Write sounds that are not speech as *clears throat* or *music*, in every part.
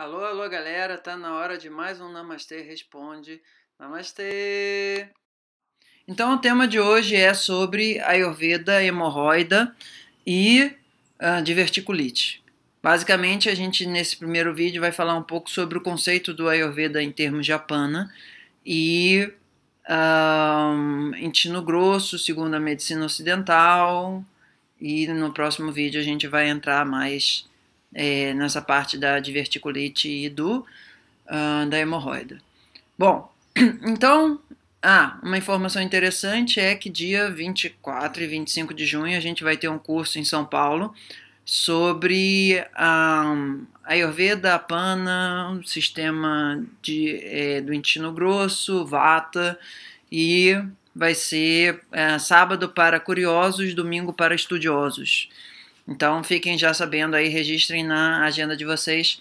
Alô, alô, galera, tá na hora de mais um Namastê Responde. Namastê! Então, o tema de hoje é sobre Ayurveda, hemorroida e uh, diverticulite. Basicamente, a gente nesse primeiro vídeo vai falar um pouco sobre o conceito do Ayurveda em termos japana e um, ah, intestino grosso, segundo a medicina ocidental. E no próximo vídeo a gente vai entrar mais é, nessa parte da diverticulite e do, uh, da hemorroida. Bom, *clears throat* então, ah, uma informação interessante é que dia 24 e 25 de junho a gente vai ter um curso em São Paulo sobre ah, a Ayurveda, a Pana, sistema de, é, do intestino grosso, Vata e vai ser é, sábado para curiosos, domingo para estudiosos. Então fiquem já sabendo aí, registrem na agenda de vocês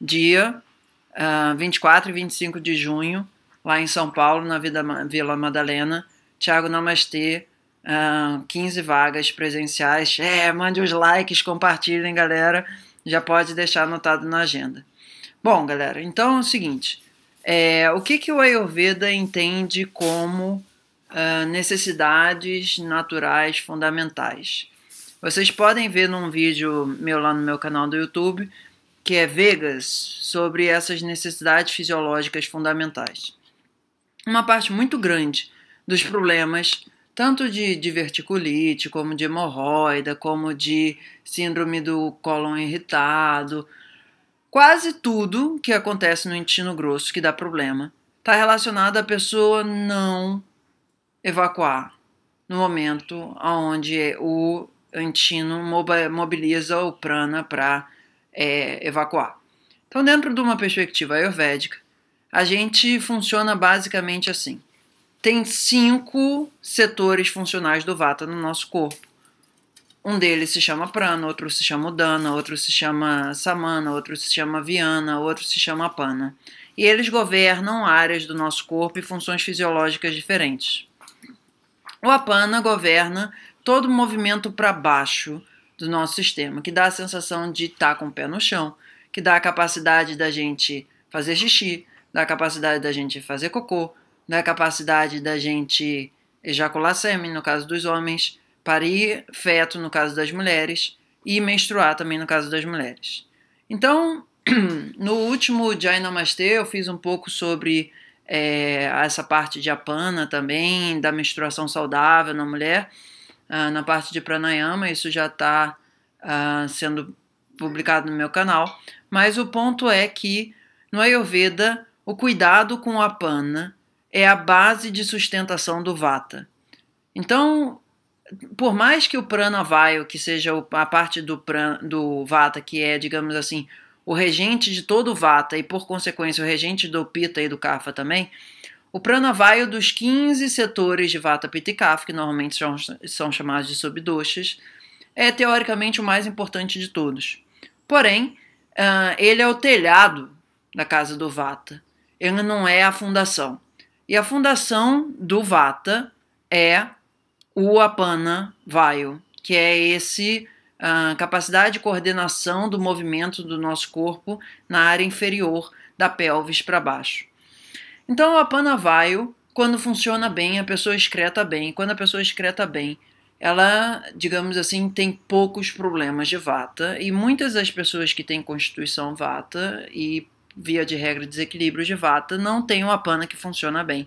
dia uh, ah, 24 e 25 de junho, lá em São Paulo, na Vida, Vila Madalena. Tiago Namastê, uh, ah, 15 vagas presenciais. É, mande os likes, compartilhem, galera. Já pode deixar anotado na agenda. Bom, galera, então é o seguinte: é, o que, que o Ayurveda entende como uh, necessidades naturais fundamentais? Vocês podem ver num vídeo meu lá no meu canal do YouTube, que é Vegas, sobre essas necessidades fisiológicas fundamentais. Uma parte muito grande dos problemas, tanto de diverticulite, como de hemorroida, como de síndrome do cólon irritado, quase tudo que acontece no intestino grosso que dá problema está relacionado à pessoa não evacuar no momento onde é o Antino mobiliza o prana para é, evacuar. Então, dentro de uma perspectiva ayurvédica, a gente funciona basicamente assim. Tem cinco setores funcionais do vata no nosso corpo. Um deles se chama prana, outro se chama dana, outro se chama samana, outro se chama viana, outro se chama pana. E eles governam áreas do nosso corpo e funções fisiológicas diferentes. O apana governa todo movimento para baixo do nosso sistema, que dá a sensação de estar tá com o pé no chão, que dá a capacidade da gente fazer xixi, dá a capacidade da gente fazer cocô, dá a capacidade da gente ejacular sêmen, no caso dos homens, parir feto, no caso das mulheres, e menstruar também, no caso das mulheres. Então, *clears throat* no último Jai eu fiz um pouco sobre é, essa parte de apana também, da menstruação saudável na mulher. Ah, na parte de pranayama, isso já está uh, ah, sendo publicado no meu canal. Mas o ponto é que no Ayurveda, o cuidado com a pana é a base de sustentação do vata. Então, por mais que o pranavayu, que seja a parte do, do vata, que é, digamos assim, o regente de todo o vata e, por consequência, o regente do pita e do kapha também, o pranavayu dos 15 setores de Vata Pitta Kapha, que normalmente são, são chamados de subdoshas, é teoricamente o mais importante de todos. Porém, uh, ele é o telhado da casa do Vata, ele não é a fundação. E a fundação do Vata é o Apana Vayu, que é esse uh, capacidade de coordenação do movimento do nosso corpo na área inferior da pelvis para baixo. Então a Panavaio, quando funciona bem, a pessoa excreta bem. Quando a pessoa excreta bem, ela, digamos assim, tem poucos problemas de vata. E muitas das pessoas que têm constituição vata e, via de regra, desequilíbrio de vata, não têm o apana que funciona bem.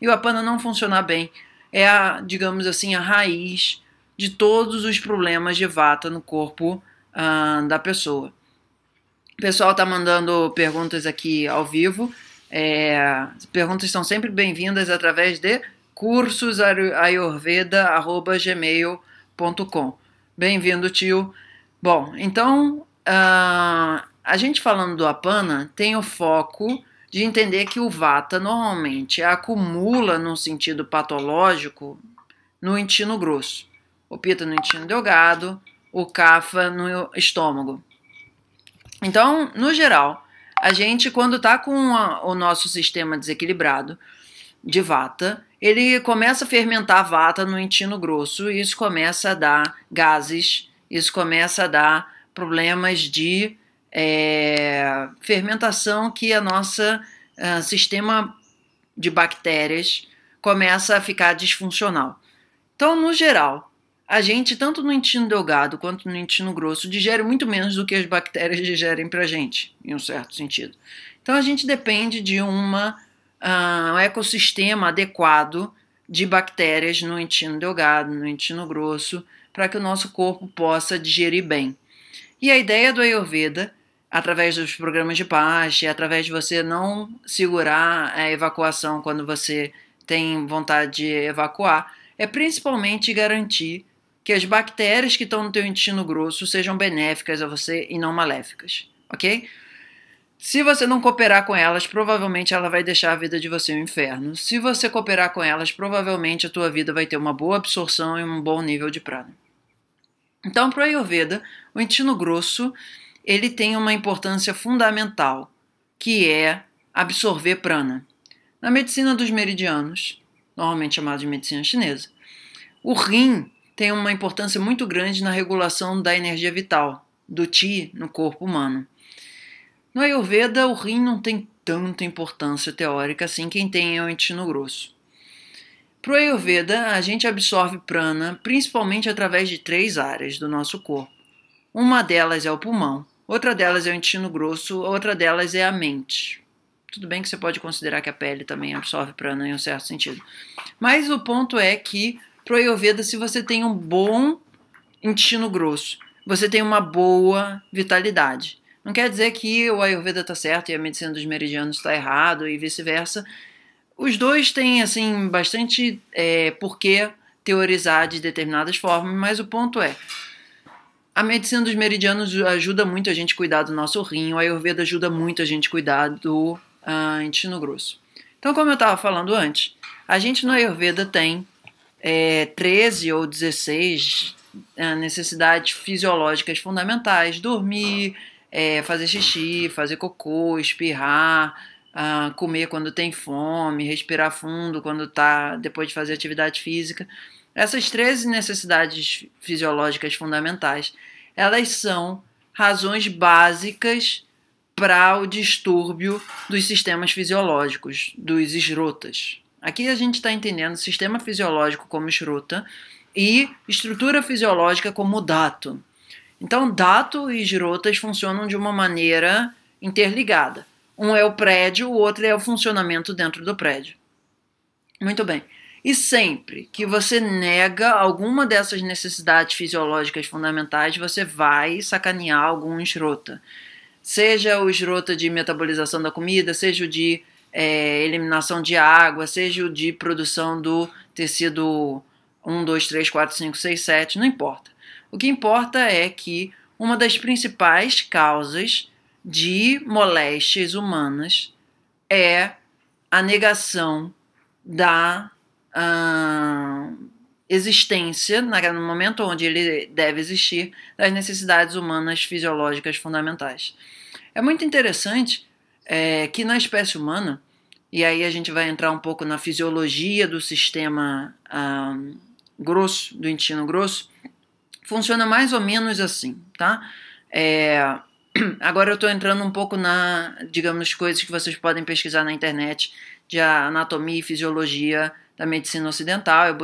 E o apana não funcionar bem é, a, digamos assim, a raiz de todos os problemas de vata no corpo ah, da pessoa. O pessoal está mandando perguntas aqui ao vivo. É, perguntas são sempre bem-vindas através de cursosayurveda.gmail.com. Bem-vindo, tio. Bom, então uh, a gente falando do apana tem o foco de entender que o vata normalmente acumula num sentido patológico no intestino grosso, o pita no intestino delgado, o kapha no estômago. Então, no geral, a gente, quando está com a, o nosso sistema desequilibrado de vata, ele começa a fermentar a vata no intestino grosso e isso começa a dar gases, isso começa a dar problemas de é, fermentação que a nossa a, é, sistema de bactérias começa a ficar disfuncional. Então, no geral, a gente, tanto no intestino delgado quanto no intestino grosso, digere muito menos do que as bactérias digerem para a gente, em um certo sentido. Então a gente depende de uma, uh, ah, um ecossistema adequado de bactérias no intestino delgado, no intestino grosso, para que o nosso corpo possa digerir bem. E a ideia do Ayurveda, através dos programas de passe, através de você não segurar a evacuação quando você tem vontade de evacuar, é principalmente garantir que as bactérias que estão no teu intestino grosso sejam benéficas a você e não maléficas, ok? Se você não cooperar com elas, provavelmente ela vai deixar a vida de você um inferno. Se você cooperar com elas, provavelmente a tua vida vai ter uma boa absorção e um bom nível de prana. Então, para o Ayurveda, o intestino grosso ele tem uma importância fundamental, que é absorver prana. Na medicina dos meridianos, normalmente chamada de medicina chinesa, o rim tem uma importância muito grande na regulação da energia vital, do Ti, no corpo humano. No Ayurveda, o rim não tem tanta importância teórica assim quem tem é o intestino grosso. Para o Ayurveda, a gente absorve prana principalmente através de três áreas do nosso corpo. Uma delas é o pulmão, outra delas é o intestino grosso, outra delas é a mente. Tudo bem que você pode considerar que a pele também absorve prana em um certo sentido. Mas o ponto é que para o Ayurveda se você tem um bom intestino grosso, você tem uma boa vitalidade. Não quer dizer que o Ayurveda está certo e a medicina dos meridianos está errado e vice-versa. Os dois têm, assim, bastante é, porquê teorizar de determinadas formas, mas o ponto é, a medicina dos meridianos ajuda muito a gente cuidar do nosso rim, o Ayurveda ajuda muito a gente cuidar do uh, intestino grosso. Então, como eu estava falando antes, a gente no Ayurveda tem é, 13 ou 16 é, necessidades fisiológicas fundamentais: dormir, é, fazer xixi, fazer cocô, espirrar, ah, comer quando tem fome, respirar fundo quando está depois de fazer atividade física. Essas 13 necessidades fisiológicas fundamentais, elas são razões básicas para o distúrbio dos sistemas fisiológicos, dos esrotas. Aqui a gente está entendendo sistema fisiológico como Shruta e estrutura fisiológica como Dato. Então, Dato e Shrutas funcionam de uma maneira interligada. Um é o prédio, o outro é o funcionamento dentro do prédio. Muito bem. E sempre que você nega alguma dessas necessidades fisiológicas fundamentais, você vai sacanear algum esrota. Seja o esrota de metabolização da comida, seja o de é, eliminação de água, seja o de produção do tecido 1, 2, 3, 4, 5, 6, 7, não importa. O que importa é que uma das principais causas de moléstias humanas é a negação da hum, existência, no momento onde ele deve existir, das necessidades humanas fisiológicas fundamentais. É muito interessante é que na espécie humana, e aí a gente vai entrar um pouco na fisiologia do sistema ah, grosso, do intestino grosso, funciona mais ou menos assim, tá? É, *clears throat* agora eu estou entrando um pouco na, digamos, coisas que vocês podem pesquisar na internet de anatomia e fisiologia da medicina ocidental. Eu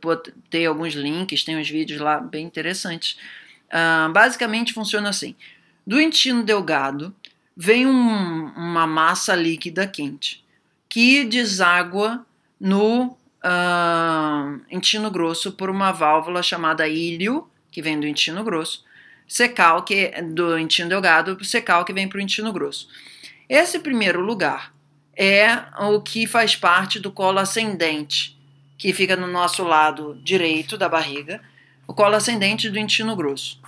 botei alguns links, tem uns vídeos lá bem interessantes. Uh, basicamente funciona assim: do intestino delgado vem um, uma massa líquida quente que deságua no uh, ah, intestino grosso por uma válvula chamada ilho, que vem do intestino grosso, secal, que do intestino delgado, secal, que vem para o intestino grosso. Esse primeiro lugar é o que faz parte do colo ascendente, que fica no nosso lado direito da barriga, o colo ascendente do intestino grosso.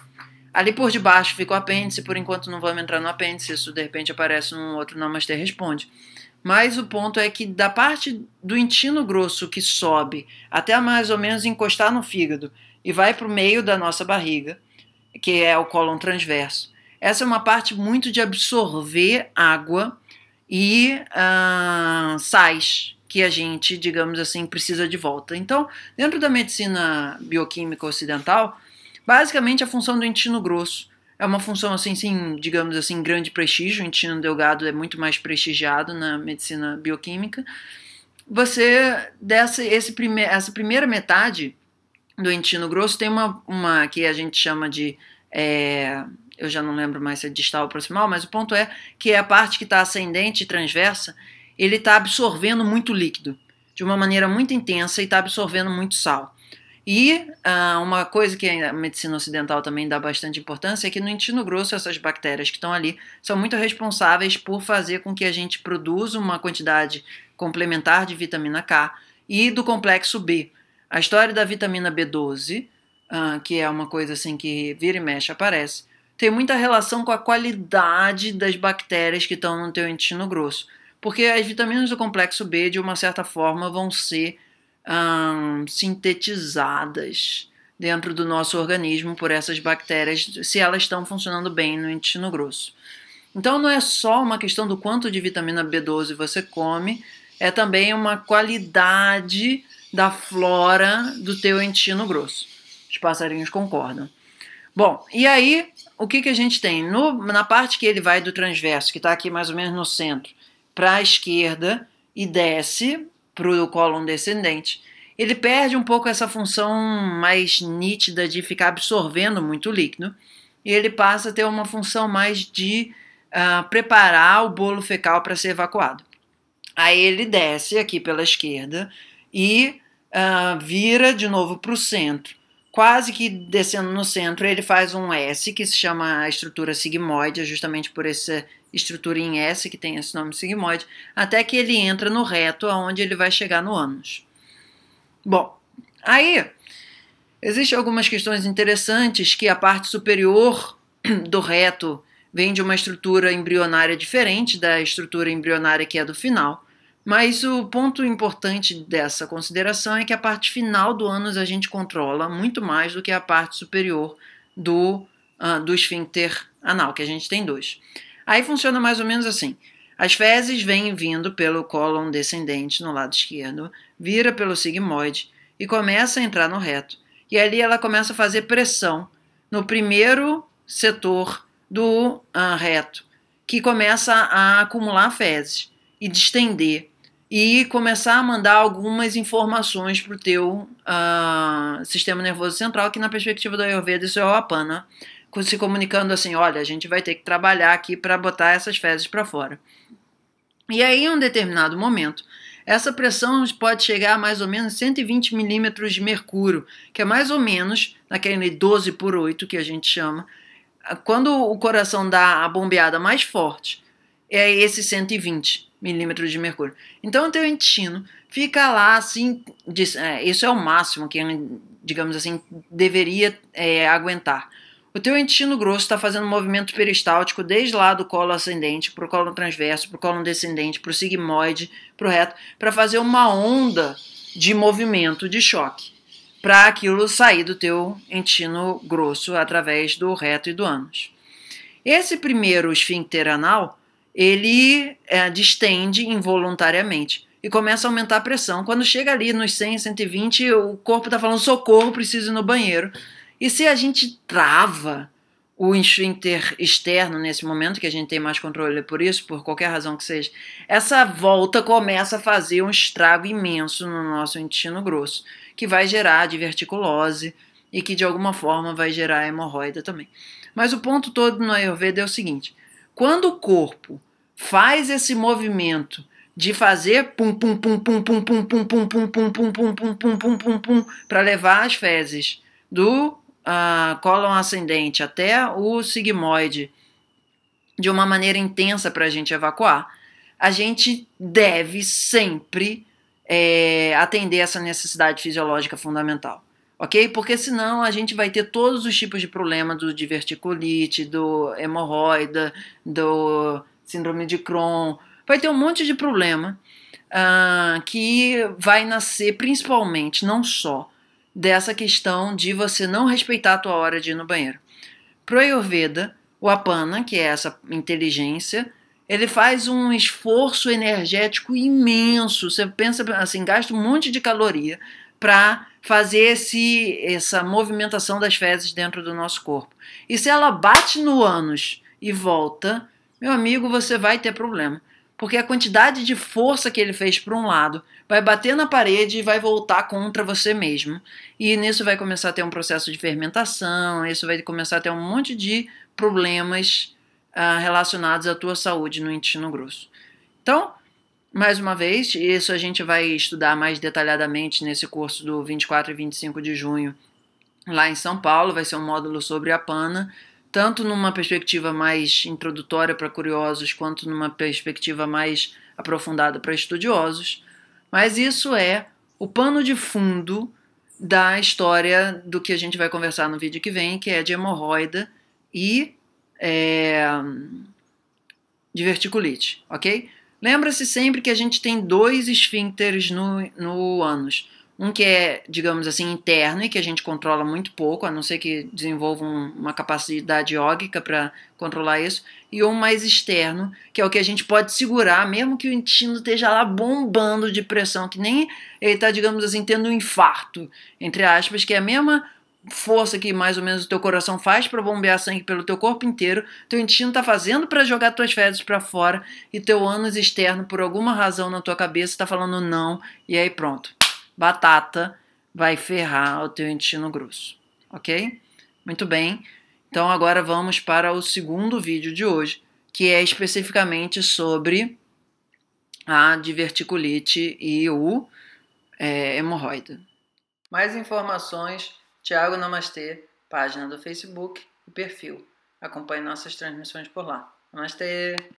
Ali por debaixo fica o apêndice, por enquanto não vamos entrar no apêndice, isso de repente aparece num outro Namastê Responde. Mas o ponto é que da parte do intestino grosso que sobe até mais ou menos encostar no fígado e vai para o meio da nossa barriga, que é o cólon transverso, essa é uma parte muito de absorver água e ah, sais que a gente, digamos assim, precisa de volta. Então, dentro da medicina bioquímica ocidental, Basicamente, a função do intestino grosso é uma função assim, sim, digamos assim, grande prestígio. O intestino delgado é muito mais prestigiado na medicina bioquímica. Você dessa esse prime, essa primeira metade do intestino grosso tem uma, uma que a gente chama de é, eu já não lembro mais se é distal ou proximal, mas o ponto é que é a parte que está ascendente e transversa, ele está absorvendo muito líquido de uma maneira muito intensa e está absorvendo muito sal. E ah, uma coisa que a medicina ocidental também dá bastante importância é que no intestino grosso essas bactérias que estão ali são muito responsáveis por fazer com que a gente produza uma quantidade complementar de vitamina K e do complexo B. A história da vitamina B12, ah, que é uma coisa assim que vira e mexe aparece, tem muita relação com a qualidade das bactérias que estão no teu intestino grosso, porque as vitaminas do complexo B de uma certa forma vão ser hum, sintetizadas dentro do nosso organismo por essas bactérias, se elas estão funcionando bem no intestino grosso. Então não é só uma questão do quanto de vitamina B12 você come, é também uma qualidade da flora do teu intestino grosso. Os passarinhos concordam. Bom, e aí o que, que a gente tem? No, na parte que ele vai do transverso, que está aqui mais ou menos no centro, para a esquerda e desce para o cólon descendente, ele perde um pouco essa função mais nítida de ficar absorvendo muito líquido e ele passa a ter uma função mais de uh, preparar o bolo fecal para ser evacuado. Aí ele desce aqui pela esquerda e uh, vira de novo para o centro. Quase que descendo no centro, ele faz um S que se chama a estrutura sigmoide, é justamente por esse estrutura em S que tem esse nome sigmoide, até que ele entra no reto, aonde ele vai chegar no ânus. Bom, aí existem algumas questões interessantes que a parte superior do reto vem de uma estrutura embrionária diferente da estrutura embrionária que é do final. Mas o ponto importante dessa consideração é que a parte final do ânus a gente controla muito mais do que a parte superior do, uh, do esfíncter anal, que a gente tem dois. Aí funciona mais ou menos assim. As fezes vêm vindo pelo cólon descendente no lado esquerdo, vira pelo sigmoide e começa a entrar no reto. E ali ela começa a fazer pressão no primeiro setor do uh, reto, que começa a acumular fezes e distender e começar a mandar algumas informações para o teu uh, sistema nervoso central, que na perspectiva da Ayurveda isso é o apana, se comunicando assim: olha, a gente vai ter que trabalhar aqui para botar essas fezes para fora. E aí, em um determinado momento, essa pressão pode chegar a mais ou menos 120 milímetros de mercúrio, que é mais ou menos naquele 12 por 8 que a gente chama. Quando o coração dá a bombeada mais forte, é esse 120 milímetros de mercúrio. Então, o teu intestino fica lá assim, é, isso é o máximo que, digamos assim, deveria é, aguentar. O teu intestino grosso está fazendo um movimento peristáltico desde lá do colo ascendente para o colo transverso, para o colo descendente, para o sigmoide, para o reto, para fazer uma onda de movimento de choque, para aquilo sair do teu intestino grosso através do reto e do ânus. Esse primeiro esfíncter anal, ele é, distende involuntariamente e começa a aumentar a pressão. Quando chega ali nos 100, 120, o corpo está falando socorro, preciso ir no banheiro e se a gente trava o esfíncter externo nesse momento, que a gente tem mais controle por isso, por qualquer razão que seja, essa volta começa a fazer um estrago imenso no nosso intestino grosso, que vai gerar diverticulose e que de alguma forma vai gerar hemorroida também. Mas o ponto todo no Ayurveda é o seguinte: quando o corpo faz esse movimento de fazer pum pum pum pum pum pum pum pum pum pum pum pum pum pum pum pum pum para levar as fezes do a cólon ascendente até o sigmoide de uma maneira intensa para a gente evacuar, a gente deve sempre é, atender essa necessidade fisiológica fundamental, ok? Porque senão a gente vai ter todos os tipos de problema do diverticulite, do hemorroida, do síndrome de Crohn, vai ter um monte de problema uh, que vai nascer principalmente, não só dessa questão de você não respeitar a tua hora de ir no banheiro. Pro Ayurveda, o Apana, que é essa inteligência, ele faz um esforço energético imenso. Você pensa assim, gasta um monte de caloria para fazer esse, essa movimentação das fezes dentro do nosso corpo. E se ela bate no ânus e volta, meu amigo, você vai ter problema porque a quantidade de força que ele fez para um lado vai bater na parede e vai voltar contra você mesmo. E nisso vai começar a ter um processo de fermentação, isso vai começar a ter um monte de problemas uh, relacionados à tua saúde no intestino grosso. Então, mais uma vez, isso a gente vai estudar mais detalhadamente nesse curso do 24 e 25 de junho lá em São Paulo, vai ser um módulo sobre a PANA tanto numa perspectiva mais introdutória para curiosos, quanto numa perspectiva mais aprofundada para estudiosos, mas isso é o pano de fundo da história do que a gente vai conversar no vídeo que vem, que é de hemorroida e é, diverticulite, ok? Lembra-se sempre que a gente tem dois esfíncteres no, no ânus um que é, digamos assim, interno e que a gente controla muito pouco, a não ser que desenvolva um, uma capacidade ógica para controlar isso, e um mais externo, que é o que a gente pode segurar, mesmo que o intestino esteja lá bombando de pressão, que nem ele está, digamos assim, tendo um infarto, entre aspas, que é a mesma força que mais ou menos o teu coração faz para bombear sangue pelo teu corpo inteiro, teu intestino está fazendo para jogar tuas fezes para fora e teu ânus externo, por alguma razão na tua cabeça, está falando não, e aí pronto batata vai ferrar o teu intestino grosso, ok? Muito bem. Então agora vamos para o segundo vídeo de hoje, que é especificamente sobre a diverticulite e o é, hemorroida. Mais informações, Tiago Namastê, página do Facebook e perfil. Acompanhe nossas transmissões por lá. Namastê!